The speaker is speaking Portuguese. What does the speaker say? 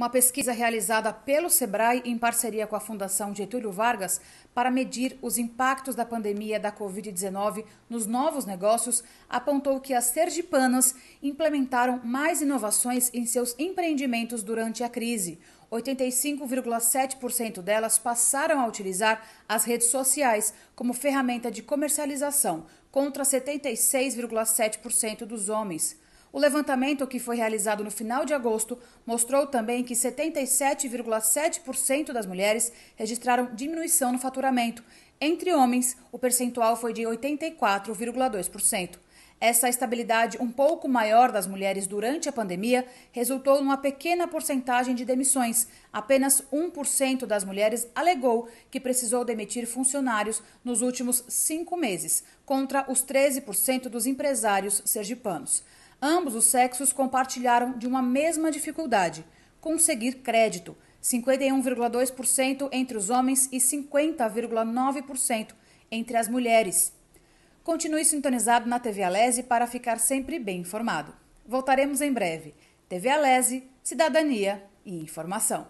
Uma pesquisa realizada pelo SEBRAE em parceria com a Fundação Getúlio Vargas para medir os impactos da pandemia da Covid-19 nos novos negócios apontou que as sergipanas implementaram mais inovações em seus empreendimentos durante a crise. 85,7% delas passaram a utilizar as redes sociais como ferramenta de comercialização, contra 76,7% dos homens. O levantamento que foi realizado no final de agosto mostrou também que 77,7% das mulheres registraram diminuição no faturamento. Entre homens, o percentual foi de 84,2%. Essa estabilidade um pouco maior das mulheres durante a pandemia resultou numa pequena porcentagem de demissões. Apenas 1% das mulheres alegou que precisou demitir funcionários nos últimos cinco meses, contra os 13% dos empresários sergipanos. Ambos os sexos compartilharam de uma mesma dificuldade: conseguir crédito, 51,2% entre os homens e 50,9% entre as mulheres. Continue sintonizado na TV Alese para ficar sempre bem informado. Voltaremos em breve. TV Alese, cidadania e informação.